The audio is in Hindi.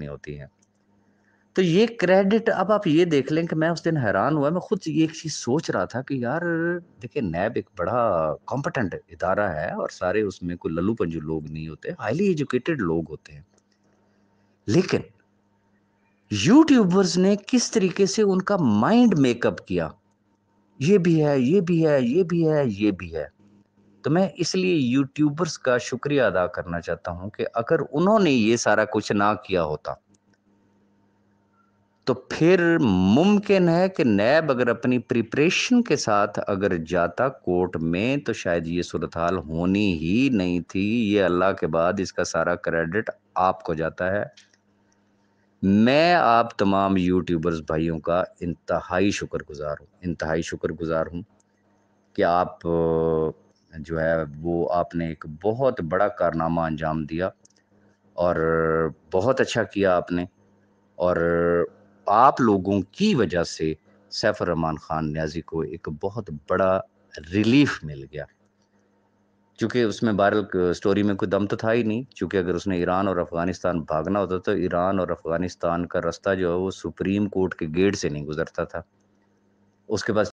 नहीं होती है तो ये क्रेडिट अब आप ये देख लें कि मैं उस दिन हैरान हुआ मैं खुद ये एक चीज़ सोच रहा था कि यार देखिए नैब एक बड़ा कॉम्पिटेंट इदारा है और सारे उसमें कोई लल्लू पंजू लोग नहीं होते हाईली एजुकेटेड लोग होते हैं लेकिन यूट्यूबर्स ने किस तरीके से उनका माइंड मेकअप किया ये भी है ये भी है ये भी है ये भी है तो मैं इसलिए यूट्यूबर्स का शुक्रिया अदा करना चाहता हूं कि अगर उन्होंने ये सारा कुछ ना किया होता तो फिर मुमकिन है कि नैब अगर अपनी प्रिपरेशन के साथ अगर जाता कोर्ट में तो शायद ये सूरत हाल होनी ही नहीं थी ये अल्लाह के बाद इसका सारा क्रेडिट आपको जाता है मैं आप तमाम यूट्यूबर्स भाइयों का इंतहाई शुक्रगुजार हूँ इंतहाई शुक्रगुजार हूँ कि आप जो है वो आपने एक बहुत बड़ा कारनामा अंजाम दिया और बहुत अच्छा किया आपने और आप लोगों की वजह से सैफर रहमान ख़ान न्याजी को एक बहुत बड़ा रिलीफ मिल गया चूँकि उसमें बारल स्टोरी में कोई दम तो था ही नहीं चूँकि अगर उसने ईरान और अफ़गानिस्तान भागना होता तो ईरान और अफ़गानिस्तान का रास्ता जो है वो सुप्रीम कोर्ट के गेट से नहीं गुजरता था उसके पास